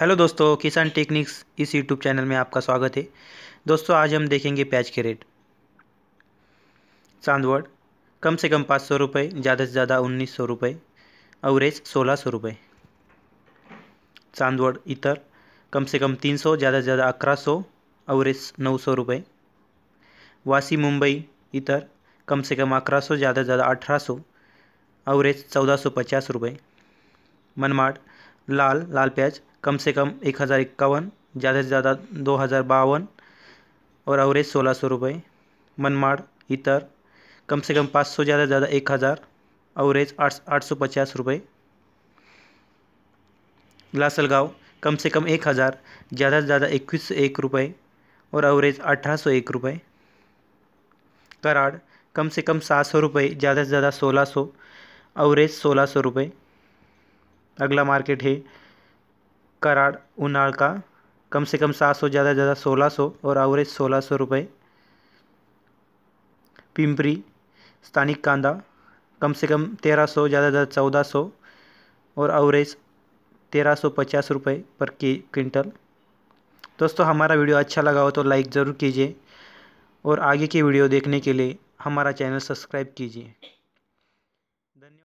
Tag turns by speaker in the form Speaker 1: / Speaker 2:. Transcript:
Speaker 1: hello दोस्तों किसान techniques इस यूट्यूब चैनल में आपका स्वागत है दोस्तों आज हम देखेंगे प्याज के रेट चांदवड़ कम से कम पाँच सौ रुपये ज़्यादा से ज़्यादा उन्नीस सौ रुपये अवरेज सोलह सौ रुपये चांदवड़ इतर कम से कम तीन सौ ज़्यादा से ज़्यादा अठारह सौ अवरेज नौ सौ रुपये वासी मुंबई इतर कम से कम अठारह सौ ज़्यादा से ज़्यादा अठारह सौ अवरेज चौदह सौ पचास रुपये मनमाड़ लाल लाल प्याज कम से कम एक हज़ार इक्यावन ज़्यादा से ज़्यादा दो हज़ार बावन और अवरेज सोलह सौ रुपये मनमाड़ इतर कम से कम पाँच सौ ज़्यादा से ज़्यादा एक हज़ार अवरेज आठ आठ सौ पचास रुपये लासलगाँव कम से कम एक हज़ार ज़्यादा से ज़्यादा इक्कीस सौ एक रुपये और अवरेज अठारह सौ एक रुपये कराड़ कम से कम सात सौ रुपये ज़्यादा से ज़्यादा सोलह सौ अवरेज सोलह सौ रुपये अगला मार्केट है कराड़ उनाड़ का कम से कम सात सौ ज़्यादा ज़्यादा सोलह सौ और एवरेज सोलह सौ रुपये पिंपरी स्थानिक कांदा कम से कम तेरह सौ ज़्यादा ज़्यादा चौदह सौ और एवरेज तेरह सौ पचास रुपये पर के क्विंटल दोस्तों हमारा वीडियो अच्छा लगा हो तो लाइक ज़रूर कीजिए और आगे की वीडियो देखने के लिए हमारा चैनल सब्सक्राइब कीजिए